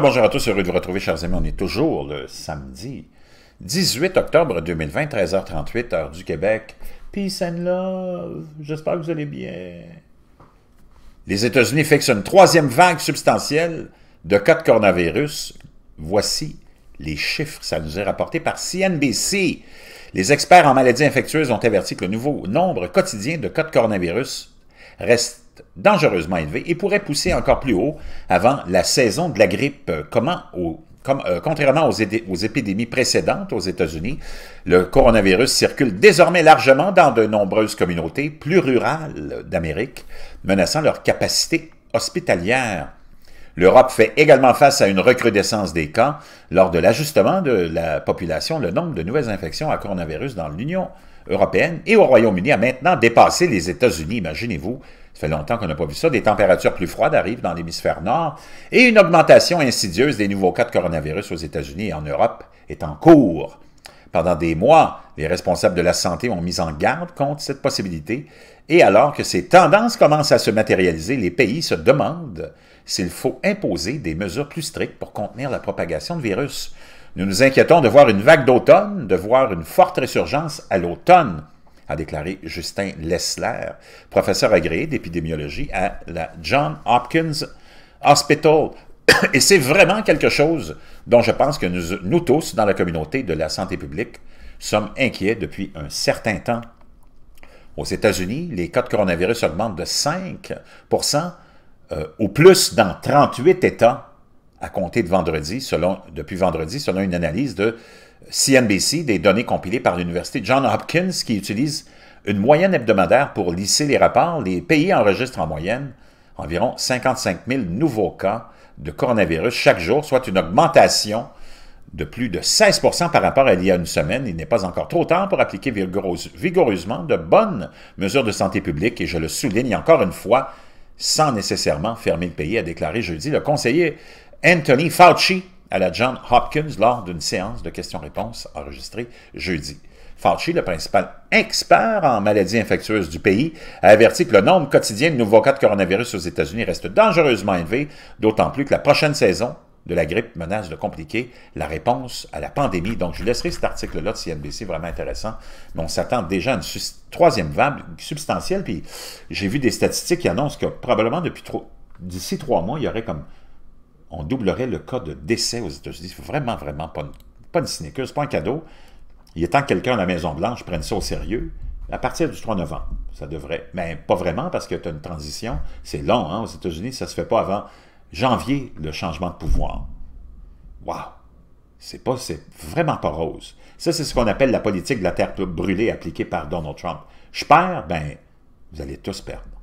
bonjour à tous, heureux de vous retrouver, chers amis. On est toujours le samedi 18 octobre 2020, 13h38, heure du Québec. Peace and love. J'espère que vous allez bien. Les États-Unis fixent une troisième vague substantielle de cas de coronavirus. Voici les chiffres, ça nous est rapporté par CNBC. Les experts en maladies infectieuses ont averti que le nouveau nombre quotidien de cas de coronavirus reste dangereusement élevé et pourrait pousser encore plus haut avant la saison de la grippe. Comment euh, contrairement aux, aux, épidémies précédentes aux États-Unis, le coronavirus circule désormais largement dans de nombreuses communautés plus rurales d'Amérique, menaçant leur capacité hospitalière. L'Europe fait également face à une recrudescence des cas. Lors de l'ajustement de la population, le nombre de nouvelles infections à coronavirus dans l'Union européenne et au Royaume-Uni a maintenant dépassé les États-Unis, imaginez-vous. Ça fait longtemps qu'on n'a pas vu ça. Des températures plus froides arrivent dans l'hémisphère nord et une augmentation insidieuse des nouveaux cas de coronavirus aux États-Unis et en Europe est en cours. Pendant des mois, les responsables de la santé ont mis en garde contre cette possibilité et alors que ces tendances commencent à se matérialiser, les pays se demandent s'il faut imposer des mesures plus strictes pour contenir la propagation du virus. Nous nous inquiétons de voir une vague d'automne, de voir une forte résurgence à l'automne, a déclaré Justin Lessler, professeur agréé d'épidémiologie à la John Hopkins Hospital. Et c'est vraiment quelque chose dont je pense que nous, nous tous, dans la communauté de la santé publique, sommes inquiets depuis un certain temps. Aux États-Unis, les cas de coronavirus augmentent de 5 au euh, plus dans 38 États à compter de vendredi, selon, depuis vendredi, selon une analyse de CNBC, des données compilées par l'Université Johns Hopkins, qui utilise une moyenne hebdomadaire pour lisser les rapports. Les pays enregistrent en moyenne environ 55 000 nouveaux cas de coronavirus chaque jour, soit une augmentation de plus de 16 par rapport à il y a une semaine. Il n'est pas encore trop tard pour appliquer vigoureusement de bonnes mesures de santé publique et je le souligne encore une fois, sans nécessairement fermer le pays, a déclaré jeudi le conseiller Anthony Fauci à la John Hopkins lors d'une séance de questions-réponses enregistrée jeudi. Fauci, le principal expert en maladies infectieuses du pays, a averti que le nombre quotidien de nouveaux cas de coronavirus aux États-Unis reste dangereusement élevé, d'autant plus que la prochaine saison de la grippe menace de compliquer la réponse à la pandémie. Donc, je laisserai cet article-là de CNBC, vraiment intéressant. Mais on s'attend déjà à une troisième vague substantielle. Puis j'ai vu des statistiques qui annoncent que probablement depuis d'ici trois mois, il y aurait comme... On doublerait le cas de décès aux États-Unis. vraiment, vraiment pas une, pas pas un cadeau. Il est temps que quelqu'un à la Maison-Blanche prenne ça au sérieux. À partir du 3 novembre, ça devrait. Mais pas vraiment parce que tu as une transition. C'est long, hein, aux États-Unis, ça se fait pas avant janvier, le changement de pouvoir. Waouh! C'est pas, c'est vraiment pas rose. Ça, c'est ce qu'on appelle la politique de la terre brûlée appliquée par Donald Trump. Je perds, ben, vous allez tous perdre.